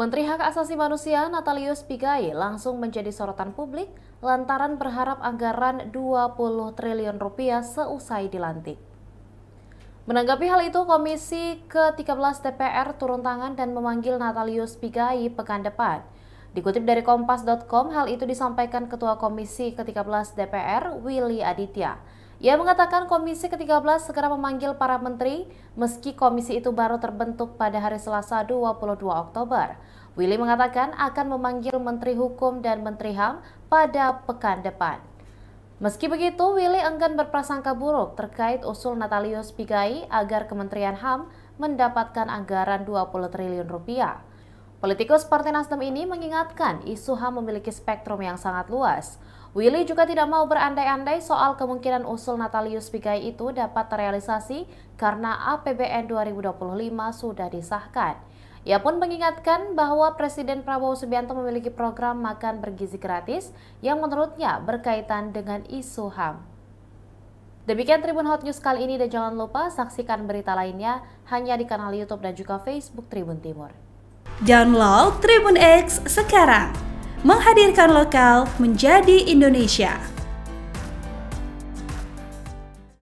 Menteri Hak Asasi Manusia Natalius Pigai langsung menjadi sorotan publik lantaran berharap anggaran 20 triliun rupiah seusai dilantik. Menanggapi hal itu, Komisi ke-13 DPR turun tangan dan memanggil Natalius Pigai pekan depan. Dikutip dari kompas.com, hal itu disampaikan Ketua Komisi ke-13 DPR, Willy Aditya. Ia mengatakan Komisi ke-13 segera memanggil para menteri meski komisi itu baru terbentuk pada hari Selasa 22 Oktober. Willy mengatakan akan memanggil Menteri Hukum dan Menteri HAM pada pekan depan. Meski begitu, Willy enggan berprasangka buruk terkait usul Natalius Pigai agar Kementerian HAM mendapatkan anggaran 20 triliun rupiah. Politikus Partai Nasdem ini mengingatkan isu HAM memiliki spektrum yang sangat luas. Willy juga tidak mau berandai-andai soal kemungkinan usul Natalius Pigai itu dapat terrealisasi karena APBN 2025 sudah disahkan. Ia pun mengingatkan bahwa Presiden Prabowo Subianto memiliki program makan bergizi gratis yang menurutnya berkaitan dengan isu HAM. Demikian Tribun Hot News kali ini dan jangan lupa saksikan berita lainnya hanya di kanal YouTube dan juga Facebook Tribun Timur. Download Tribun X sekarang. Menghadirkan lokal menjadi Indonesia.